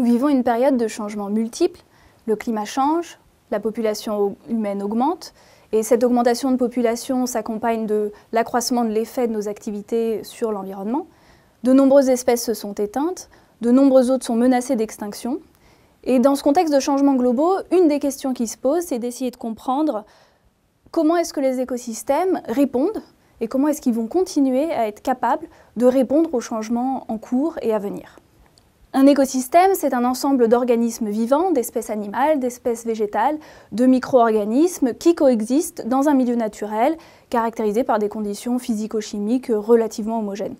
Nous vivons une période de changements multiples. Le climat change, la population humaine augmente, et cette augmentation de population s'accompagne de l'accroissement de l'effet de nos activités sur l'environnement. De nombreuses espèces se sont éteintes, de nombreuses autres sont menacées d'extinction. Et dans ce contexte de changements globaux, une des questions qui se pose, c'est d'essayer de comprendre comment est-ce que les écosystèmes répondent et comment est-ce qu'ils vont continuer à être capables de répondre aux changements en cours et à venir. Un écosystème, c'est un ensemble d'organismes vivants, d'espèces animales, d'espèces végétales, de micro-organismes qui coexistent dans un milieu naturel caractérisé par des conditions physico-chimiques relativement homogènes.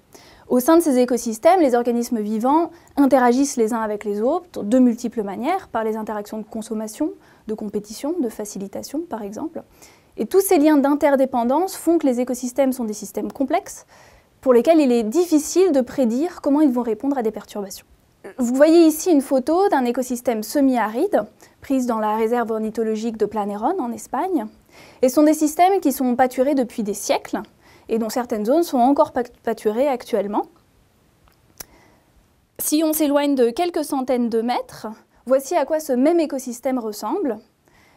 Au sein de ces écosystèmes, les organismes vivants interagissent les uns avec les autres de multiples manières, par les interactions de consommation, de compétition, de facilitation par exemple. Et tous ces liens d'interdépendance font que les écosystèmes sont des systèmes complexes pour lesquels il est difficile de prédire comment ils vont répondre à des perturbations. Vous voyez ici une photo d'un écosystème semi-aride prise dans la réserve ornithologique de Planerón en Espagne. Et ce sont des systèmes qui sont pâturés depuis des siècles et dont certaines zones sont encore pâturées actuellement. Si on s'éloigne de quelques centaines de mètres, voici à quoi ce même écosystème ressemble.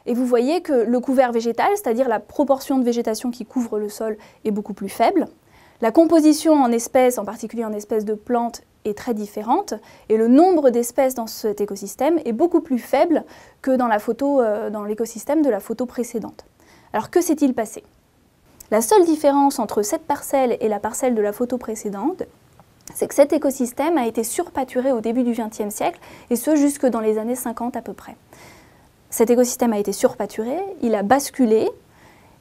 Et vous voyez que le couvert végétal, c'est-à-dire la proportion de végétation qui couvre le sol, est beaucoup plus faible. La composition en espèces, en particulier en espèces de plantes, est très différente et le nombre d'espèces dans cet écosystème est beaucoup plus faible que dans euh, l'écosystème de la photo précédente. Alors que s'est-il passé La seule différence entre cette parcelle et la parcelle de la photo précédente, c'est que cet écosystème a été surpâturé au début du XXe siècle et ce jusque dans les années 50 à peu près. Cet écosystème a été surpâturé, il a basculé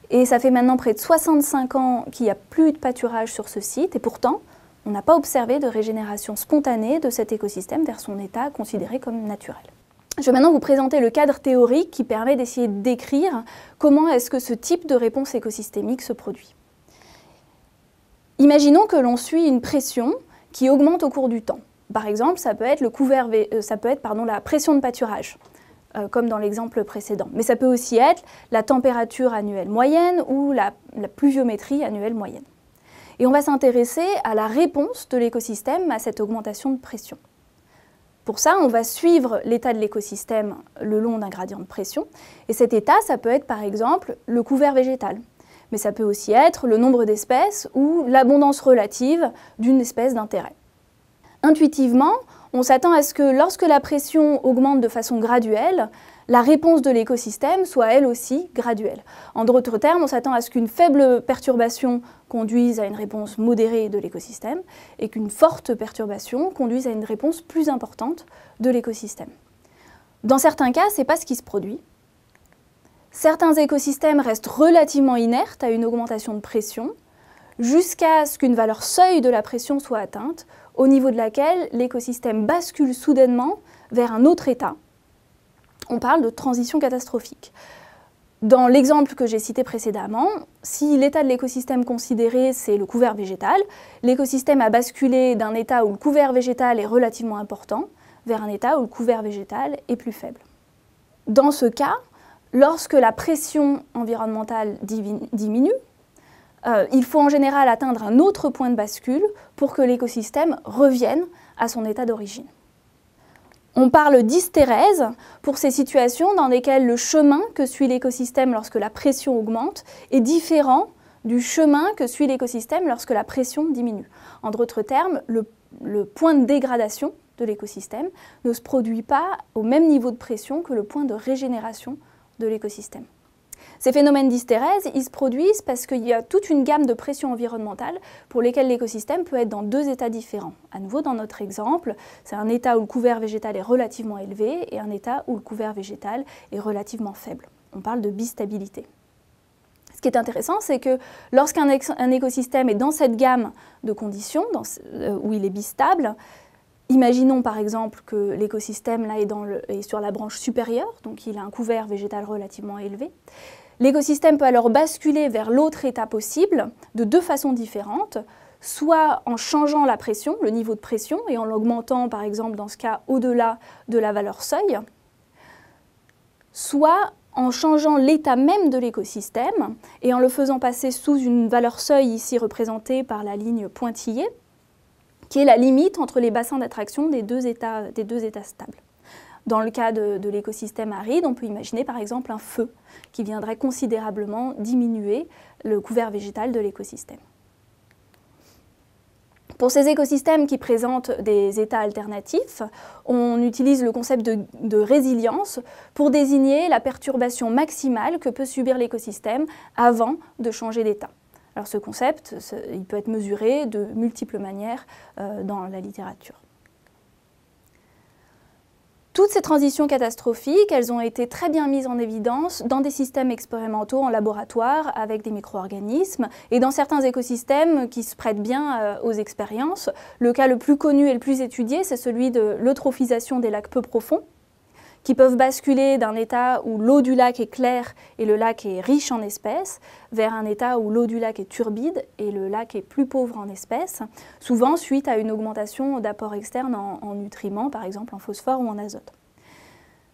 et ça fait maintenant près de 65 ans qu'il n'y a plus de pâturage sur ce site et pourtant on n'a pas observé de régénération spontanée de cet écosystème vers son état considéré comme naturel. Je vais maintenant vous présenter le cadre théorique qui permet d'essayer de décrire comment est-ce que ce type de réponse écosystémique se produit. Imaginons que l'on suit une pression qui augmente au cours du temps. Par exemple, ça peut être, le couvert, euh, ça peut être pardon, la pression de pâturage, euh, comme dans l'exemple précédent. Mais ça peut aussi être la température annuelle moyenne ou la pluviométrie annuelle moyenne. Et on va s'intéresser à la réponse de l'écosystème à cette augmentation de pression. Pour ça, on va suivre l'état de l'écosystème le long d'un gradient de pression. Et cet état, ça peut être par exemple le couvert végétal. Mais ça peut aussi être le nombre d'espèces ou l'abondance relative d'une espèce d'intérêt. Intuitivement, on s'attend à ce que lorsque la pression augmente de façon graduelle, la réponse de l'écosystème soit elle aussi graduelle. En d'autres termes, on s'attend à ce qu'une faible perturbation conduise à une réponse modérée de l'écosystème et qu'une forte perturbation conduise à une réponse plus importante de l'écosystème. Dans certains cas, ce n'est pas ce qui se produit. Certains écosystèmes restent relativement inertes à une augmentation de pression jusqu'à ce qu'une valeur seuil de la pression soit atteinte, au niveau de laquelle l'écosystème bascule soudainement vers un autre état on parle de transition catastrophique. Dans l'exemple que j'ai cité précédemment, si l'état de l'écosystème considéré, c'est le couvert végétal, l'écosystème a basculé d'un état où le couvert végétal est relativement important vers un état où le couvert végétal est plus faible. Dans ce cas, lorsque la pression environnementale diminue, euh, il faut en général atteindre un autre point de bascule pour que l'écosystème revienne à son état d'origine. On parle d'hystérèse pour ces situations dans lesquelles le chemin que suit l'écosystème lorsque la pression augmente est différent du chemin que suit l'écosystème lorsque la pression diminue. En d'autres termes, le, le, point de dégradation de l'écosystème ne se produit pas au même niveau de pression que le point de régénération de l'écosystème. Ces phénomènes d'hystérèse, ils se produisent parce qu'il y a toute une gamme de pressions environnementales pour lesquelles l'écosystème peut être dans deux états différents. À nouveau, dans notre exemple, c'est un état où le couvert végétal est relativement élevé et un état où le couvert végétal est relativement faible. On parle de bistabilité. Ce qui est intéressant, c'est que lorsqu'un écosystème est dans cette gamme de conditions euh, où il est bistable, Imaginons par exemple que l'écosystème là est, sur la branche supérieure, donc il a un couvert végétal relativement élevé. L'écosystème peut alors basculer vers l'autre état possible de deux façons différentes, soit en changeant la pression, le niveau de pression, et en l'augmentant par exemple dans ce cas au-delà de la valeur seuil, soit en changeant l'état même de l'écosystème et en le faisant passer sous une valeur seuil ici représentée par la ligne pointillée, qui est la limite entre les bassins d'attraction des, des deux états stables. Dans le cas de, l'écosystème aride, on peut imaginer par exemple un feu qui viendrait considérablement diminuer le couvert végétal de l'écosystème. Pour ces écosystèmes qui présentent des états alternatifs, on utilise le concept de, de résilience pour désigner la perturbation maximale que peut subir l'écosystème avant de changer d'état. Alors ce concept, il peut être mesuré de multiples manières euh, dans la littérature. Toutes ces transitions catastrophiques, elles ont été très bien mises en évidence dans des systèmes expérimentaux en laboratoire avec des micro-organismes et dans certains écosystèmes qui se prêtent bien euh, aux expériences. Le cas le plus connu et le plus étudié, c'est celui de l'eutrophisation des lacs peu profonds qui peuvent basculer d'un état où l'eau du lac est claire et le lac est riche en espèces, vers un état où l'eau du lac est turbide et le lac est plus pauvre en espèces, souvent suite à une augmentation d'apports externes en nutriments, par exemple en phosphore ou en azote.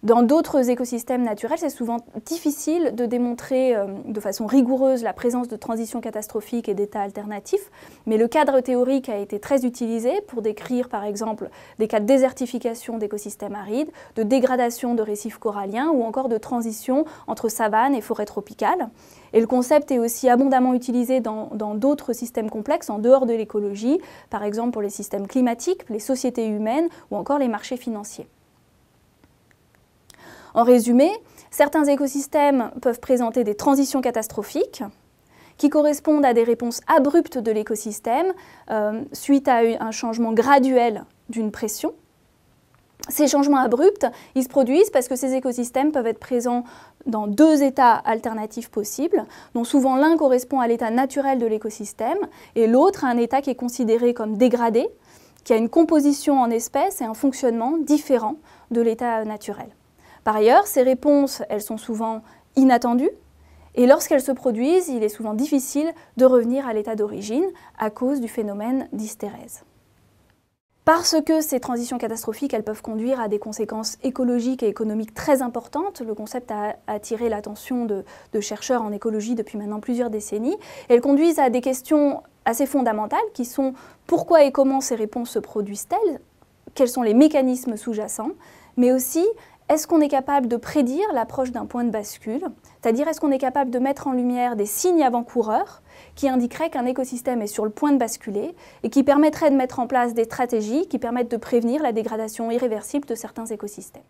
Dans d'autres écosystèmes naturels, c'est souvent difficile de démontrer euh, de façon rigoureuse la présence de transitions catastrophiques et d'états alternatifs, mais le cadre théorique a été très utilisé pour décrire par exemple des cas de désertification d'écosystèmes arides, de dégradation de récifs coralliens ou encore de transition entre savane et forêt tropicale. Et le concept est aussi abondamment utilisé dans d'autres systèmes complexes en dehors de l'écologie, par exemple pour les systèmes climatiques, les sociétés humaines ou encore les marchés financiers. En résumé, certains écosystèmes peuvent présenter des transitions catastrophiques qui correspondent à des réponses abruptes de l'écosystème euh, suite à un changement graduel d'une pression. Ces changements abrupts, ils se produisent parce que ces écosystèmes peuvent être présents dans deux états alternatifs possibles, dont souvent l'un correspond à l'état naturel de l'écosystème et l'autre à un état qui est considéré comme dégradé, qui a une composition en espèces et un fonctionnement différent de l'état naturel. Par ailleurs, ces réponses, elles sont souvent inattendues, et lorsqu'elles se produisent, il est souvent difficile de revenir à l'état d'origine à cause du phénomène d'hystérèse. Parce que ces transitions catastrophiques, elles peuvent conduire à des conséquences écologiques et économiques très importantes. Le concept a attiré l'attention de, de, chercheurs en écologie depuis maintenant plusieurs décennies. Elles conduisent à des questions assez fondamentales qui sont pourquoi et comment ces réponses se produisent-elles Quels sont les mécanismes sous-jacents Mais aussi, est-ce qu'on est capable de prédire l'approche d'un point de bascule C'est-à-dire est-ce qu'on est capable de mettre en lumière des signes avant-coureurs qui indiqueraient qu'un écosystème est sur le point de basculer et qui permettraient de mettre en place des stratégies qui permettent de prévenir la dégradation irréversible de certains écosystèmes